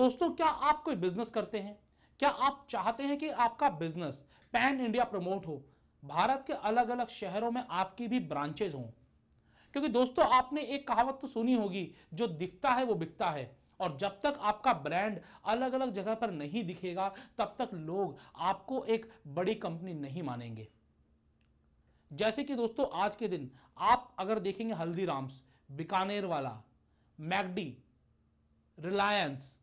दोस्तों क्या आप कोई बिजनेस करते हैं क्या आप चाहते हैं कि आपका बिजनेस पैन इंडिया प्रमोट हो भारत के अलग अलग शहरों में आपकी भी ब्रांचेज हों क्योंकि दोस्तों आपने एक कहावत तो सुनी होगी जो दिखता है वो बिकता है और जब तक आपका ब्रांड अलग अलग जगह पर नहीं दिखेगा तब तक लोग आपको एक बड़ी कंपनी नहीं मानेंगे जैसे कि दोस्तों आज के दिन आप अगर देखेंगे हल्दीराम्स बीकानेर वाला मैगडी रिलायंस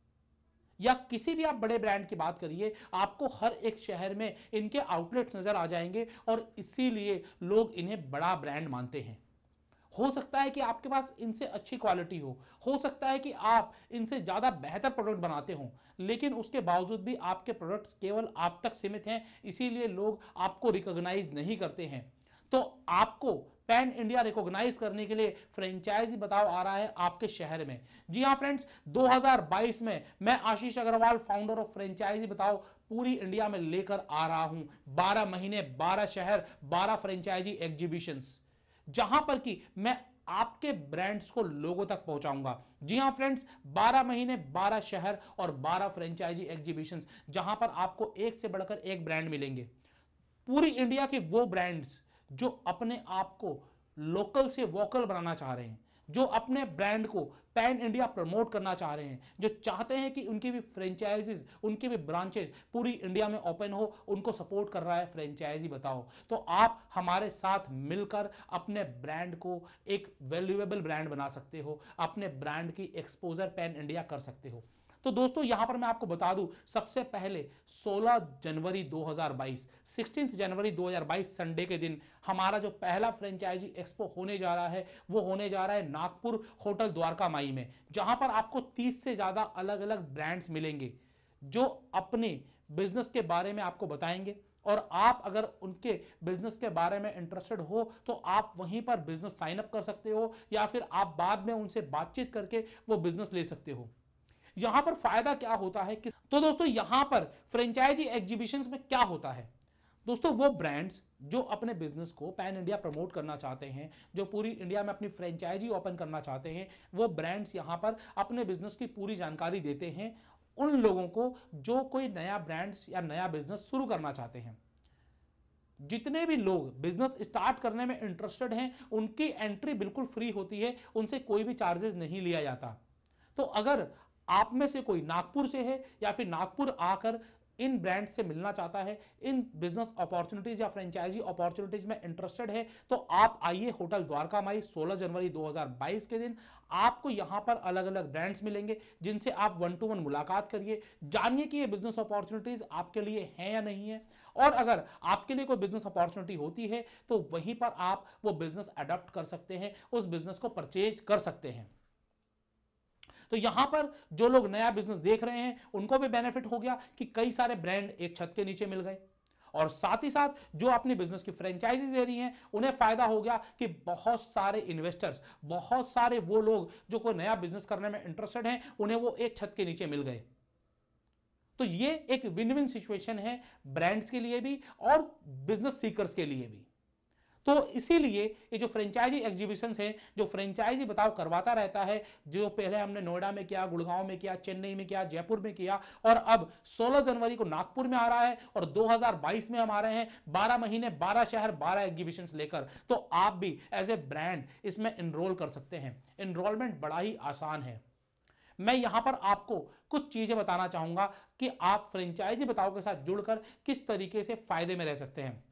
या किसी भी आप बड़े ब्रांड की बात करिए आपको हर एक शहर में इनके आउटलेट्स नज़र आ जाएंगे और इसीलिए लोग इन्हें बड़ा ब्रांड मानते हैं हो सकता है कि आपके पास इनसे अच्छी क्वालिटी हो हो सकता है कि आप इनसे ज़्यादा बेहतर प्रोडक्ट बनाते हों लेकिन उसके बावजूद भी आपके प्रोडक्ट्स केवल आप तक सीमित हैं इसीलिए लोग आपको रिकॉग्नाइज नहीं करते हैं तो आपको पैन इंडिया रिकॉग्नाइज करने के लिए फ्रेंचाइजी बताओ आ रहा है आपके शहर में जी हाँ फ्रेंड्स 2022 में मैं Ashish Agarwal founder of franchise Batao पूरी इंडिया में लेकर आ रहा हूं 12 महीने 12 शहर 12 फ्रेंचाइजी एग्जीबिशंस जहां पर कि मैं आपके ब्रांड्स को लोगों तक पहुंचाऊंगा जी हाँ फ्रेंड्स 12 महीने 12 शहर और 12 फ्रेंचाइजी एग्जीबिशंस जहां पर आपको एक से बढ़कर एक ब्रांड मिलेंगे पूरी इंडिया के वो ब्रांड्स जो अपने आप को लोकल से वोकल बनाना चाह रहे हैं जो अपने ब्रांड को पैन इंडिया प्रमोट करना चाह रहे हैं जो चाहते हैं कि उनकी भी फ्रेंचाइजीज उनके भी ब्रांचेज पूरी इंडिया में ओपन हो उनको सपोर्ट कर रहा है फ्रेंचाइजी बताओ तो आप हमारे साथ मिलकर अपने ब्रांड को एक वैल्यूएबल ब्रांड बना सकते हो अपने ब्रांड की एक्सपोजर पैन इंडिया कर सकते हो तो दोस्तों यहां पर मैं आपको बता दूं सबसे पहले 16 जनवरी 2022 सिक्सटीन जनवरी 2022 संडे के दिन हमारा जो पहला फ्रेंचाइजी एक्सपो होने जा रहा है वो होने जा रहा है नागपुर होटल द्वारका माई में जहां पर आपको 30 से ज्यादा अलग अलग ब्रांड्स मिलेंगे जो अपने बिजनेस के बारे में आपको बताएंगे और आप अगर उनके बिजनेस के बारे में इंटरेस्टेड हो तो आप वहीं पर बिजनेस साइनअप कर सकते हो या फिर आप बाद में उनसे बातचीत करके वो बिजनेस ले सकते हो यहां पर फायदा क्या होता है कि तो दोस्तों यहां पर फ्रेंचाइजी एग्जीबिशन में क्या होता है दोस्तों वो ब्रांड्स जो अपने बिजनेस को पैन इंडिया प्रमोट करना चाहते हैं जो पूरी इंडिया में अपनी फ्रेंचाइजी ओपन करना चाहते हैं वो ब्रांड्स यहाँ पर अपने बिजनेस की पूरी जानकारी देते हैं उन लोगों को जो कोई नया ब्रांड्स या नया बिजनेस शुरू करना चाहते हैं जितने भी लोग बिजनेस स्टार्ट करने में इंटरेस्टेड हैं उनकी एंट्री बिल्कुल फ्री होती है उनसे कोई भी चार्जेस नहीं लिया जाता तो अगर आप में से कोई नागपुर से है या फिर नागपुर आकर इन ब्रांड से मिलना चाहता है इन बिजनेस अपॉर्चुनिटीज या फ्रेंचाइजी अपॉर्चुनिटीज में इंटरेस्टेड है तो आप आइए होटल द्वारका माई 16 जनवरी 2022 के दिन आपको यहां पर अलग अलग ब्रांड्स मिलेंगे जिनसे आप वन टू वन मुलाकात करिए जानिए कि ये बिजनेस अपॉर्चुनिटीज आपके लिए हैं या नहीं है और अगर आपके लिए कोई बिजनेस अपॉर्चुनिटी होती है तो वहीं पर आप वो बिजनेस अडॉप्ट कर सकते हैं उस बिजनेस को परचेज कर सकते हैं तो यहां पर जो लोग नया बिजनेस देख रहे हैं उनको भी बेनिफिट हो गया कि कई सारे ब्रांड एक छत के नीचे मिल गए और साथ ही साथ जो अपनी बिजनेस की फ्रेंचाइजी दे रही हैं उन्हें फायदा हो गया कि बहुत सारे इन्वेस्टर्स बहुत सारे वो लोग जो कोई नया बिजनेस करने में इंटरेस्टेड हैं उन्हें वो एक छत के नीचे मिल गए तो ये एक विन विन सिचुएशन है ब्रांड्स के लिए भी और बिजनेस सीकर्स के लिए भी तो इसीलिए ये जो फ्रेंचाइजी एग्जीबिशन है जो फ्रेंचाइजी बताओ करवाता रहता है जो पहले हमने नोएडा में किया गुड़गांव में किया चेन्नई में किया जयपुर में किया और अब 16 जनवरी को नागपुर में आ रहा है और 2022 में हम आ रहे हैं 12 महीने 12 शहर 12 एग्जीबिशन लेकर तो आप भी एज ए ब्रांड इसमें इनरोल कर सकते हैं इनरोलमेंट बड़ा ही आसान है मैं यहाँ पर आपको कुछ चीज़ें बताना चाहूँगा कि आप फ्रेंचाइजी बताओ के साथ जुड़कर किस तरीके से फ़ायदे में रह सकते हैं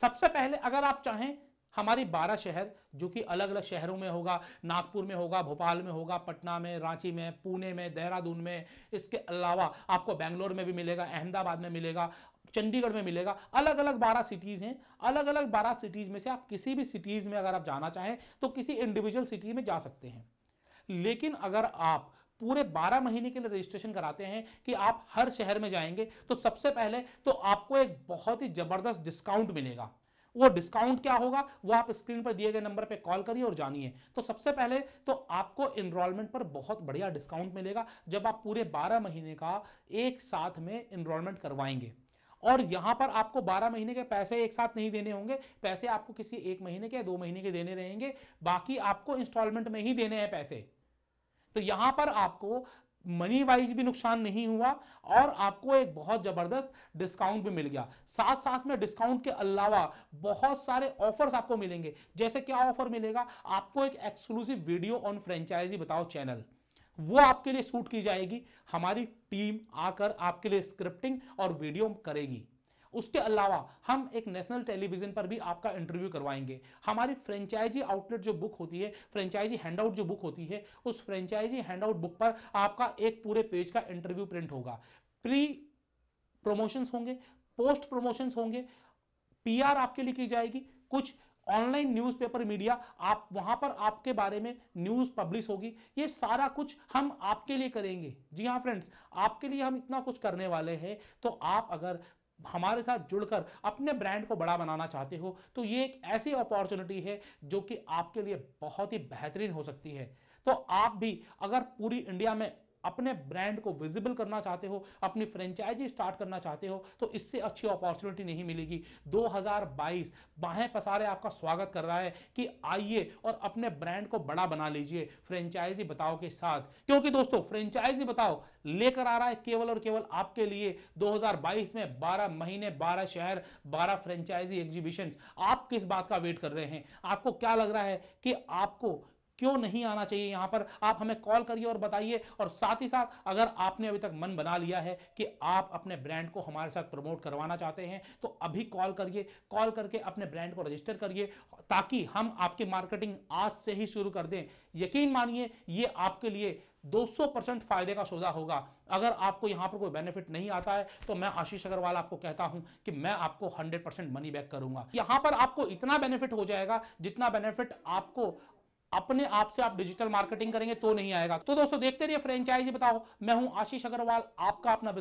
सबसे पहले अगर आप चाहें हमारी बारह शहर जो कि अलग अलग शहरों में होगा नागपुर में होगा भोपाल में होगा पटना में रांची में पुणे में देहरादून में इसके अलावा आपको बेंगलोर में भी मिलेगा अहमदाबाद में मिलेगा चंडीगढ़ में मिलेगा अलग अलग बारह सिटीज़ हैं अलग अलग बारह सिटीज़ में से आप किसी भी सिटीज़ में अगर आप जाना चाहें तो किसी इंडिविजुअल सिटी में जा सकते हैं लेकिन अगर आप पूरे 12 महीने के लिए रजिस्ट्रेशन कराते हैं कि आप हर शहर में जाएंगे तो सबसे पहले तो आपको एक बहुत ही ज़बरदस्त डिस्काउंट मिलेगा वो डिस्काउंट क्या होगा वो आप स्क्रीन पर दिए गए नंबर पर कॉल करिए और जानिए तो सबसे पहले तो आपको इनरोलमेंट पर बहुत बढ़िया डिस्काउंट मिलेगा जब आप पूरे 12 महीने का एक साथ में इनरोलमेंट करवाएंगे और यहां पर आपको 12 महीने के पैसे एक साथ नहीं देने होंगे पैसे आपको किसी एक महीने के या दो महीने के देने रहेंगे बाकी आपको इंस्टॉलमेंट में ही देने हैं पैसे तो यहां पर आपको मनी वाइज भी नुकसान नहीं हुआ और आपको एक बहुत जबरदस्त डिस्काउंट भी मिल गया साथ साथ में डिस्काउंट के अलावा बहुत सारे ऑफर्स आपको मिलेंगे जैसे क्या ऑफर मिलेगा आपको एक exclusive video on franchise Batao channel वो आपके लिए शूट की जाएगी हमारी टीम आकर आपके लिए स्क्रिप्टिंग और वीडियो करेगी उसके अलावा हम एक नेशनल टेलीविजन पर भी आपका इंटरव्यू करवाएंगे हमारी फ्रेंचाइजी आउटलेट जो बुक होती है फ्रेंचाइजी हैंडआउट जो बुक होती है उस फ्रेंचाइजी हैंडआउट बुक पर आपका एक पूरे पेज का इंटरव्यू प्रिंट होगा प्री प्रमोशंस होंगे पोस्ट प्रमोशंस होंगे पीआर आपके लिए की जाएगी कुछ ऑनलाइन न्यूज़पेपर मीडिया आप वहां पर आपके बारे में न्यूज़ पब्लिश होगी ये सारा कुछ हम आपके लिए करेंगे जी हाँ फ्रेंड्स आपके लिए हम इतना कुछ करने वाले हैं तो आप अगर हमारे साथ जुड़कर अपने ब्रांड को बड़ा बनाना चाहते हो तो ये एक ऐसी अपॉर्चुनिटी है जो कि आपके लिए बहुत ही बेहतरीन हो सकती है तो आप भी अगर पूरी इंडिया में अपने ब्रांड को विजिबल करना चाहते हो अपनी फ्रेंचाइजी स्टार्ट करना चाहते हो तो इससे अच्छी अपॉर्चुनिटी नहीं मिलेगी 2022 बाहें पसारे आपका स्वागत कर रहा है कि आइए और अपने ब्रांड को बड़ा बना लीजिए फ्रेंचाइजी बताओ के साथ क्योंकि दोस्तों फ्रेंचाइजी बताओ लेकर आ रहा है केवल और केवल आपके लिए 2022 में 12 महीने 12 शहर 12 फ्रेंचाइजी एग्जीबिशन आप किस बात का वेट कर रहे हैं आपको क्या लग रहा है कि आपको क्यों नहीं आना चाहिए यहाँ पर आप हमें कॉल करिए और बताइए और साथ ही साथ अगर आपने अभी तक मन बना लिया है कि आप अपने ब्रांड को हमारे साथ प्रमोट करवाना चाहते हैं तो अभी कॉल करिए कॉल करके अपने ब्रांड को रजिस्टर करिए ताकि हम आपकी मार्केटिंग आज से ही शुरू कर दें यकीन मानिए ये आपके लिए 200 परसेंट फायदे का सौदा होगा अगर आपको यहाँ पर कोई बेनिफिट नहीं आता है तो मैं आशीष अग्रवाल आपको कहता हूं कि मैं आपको 100 परसेंट मनी बैक करूंगा यहाँ पर आपको इतना बेनिफिट हो जाएगा जितना बेनिफिट आपको अपने आप से आप डिजिटल मार्केटिंग करेंगे तो नहीं आएगा तो दोस्तों देखते रहिए फ्रेंचाइजी बताओ मैं हूं आशीष अग्रवाल आपका अपना